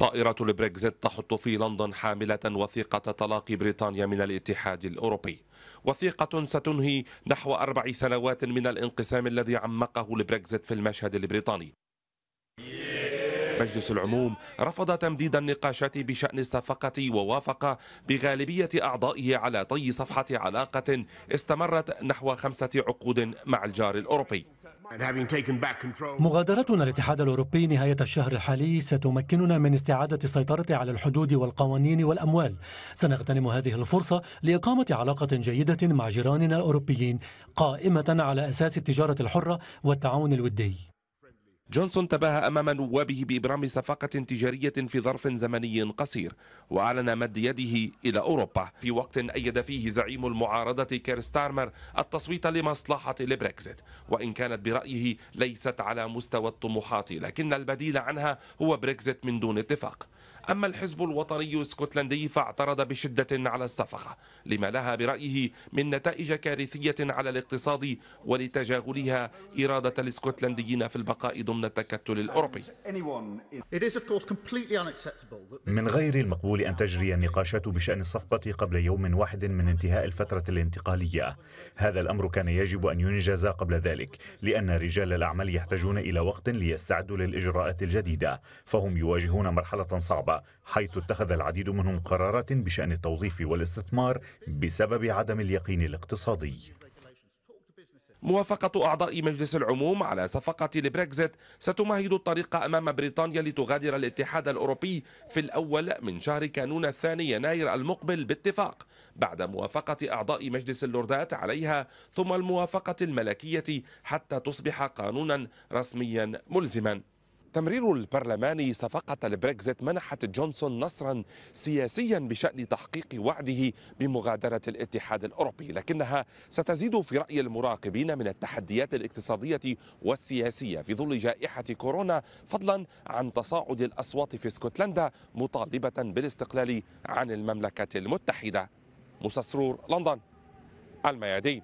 طائرة البريكزيت تحط في لندن حاملة وثيقة تلاقي بريطانيا من الاتحاد الأوروبي وثيقة ستنهي نحو أربع سنوات من الانقسام الذي عمقه البريكزيت في المشهد البريطاني مجلس العموم رفض تمديد النقاشات بشأن الصفقة ووافق بغالبية أعضائه على طي صفحة علاقة استمرت نحو خمسة عقود مع الجار الأوروبي مغادرتنا الاتحاد الأوروبي نهاية الشهر الحالي ستمكننا من استعادة السيطرة على الحدود والقوانين والأموال سنغتنم هذه الفرصة لإقامة علاقة جيدة مع جيراننا الأوروبيين قائمة على أساس التجارة الحرة والتعاون الودي جونسون تباهى أمام نوابه بإبرام صفقة تجارية في ظرف زمني قصير وأعلن مد يده إلى أوروبا في وقت أيد فيه زعيم المعارضة كير ستارمر التصويت لمصلحة البريكزيت وإن كانت برأيه ليست على مستوى الطموحات لكن البديل عنها هو بريكزيت من دون اتفاق أما الحزب الوطني الاسكتلندي فاعترض بشدة على الصفقة لما لها برأيه من نتائج كارثية على الاقتصاد ولتجاهلها إرادة الاسكتلنديين في البقاء ضمن التكتل الأوروبي من غير المقبول أن تجري النقاشات بشأن الصفقة قبل يوم واحد من انتهاء الفترة الانتقالية هذا الأمر كان يجب أن ينجز قبل ذلك لأن رجال الأعمال يحتاجون إلى وقت ليستعدوا للإجراءات الجديدة فهم يواجهون مرحلة صعبة حيث اتخذ العديد منهم قرارات بشأن التوظيف والاستثمار بسبب عدم اليقين الاقتصادي موافقة أعضاء مجلس العموم على صفقة البريكزيت ستمهد الطريق أمام بريطانيا لتغادر الاتحاد الأوروبي في الأول من شهر كانون الثاني يناير المقبل باتفاق بعد موافقة أعضاء مجلس اللوردات عليها ثم الموافقة الملكية حتى تصبح قانونا رسميا ملزما تمرير البرلمان صفقة البريكزيت منحت جونسون نصرا سياسيا بشأن تحقيق وعده بمغادرة الاتحاد الأوروبي لكنها ستزيد في رأي المراقبين من التحديات الاقتصادية والسياسية في ظل جائحة كورونا فضلا عن تصاعد الأصوات في اسكتلندا مطالبة بالاستقلال عن المملكة المتحدة مسسرور لندن الميادين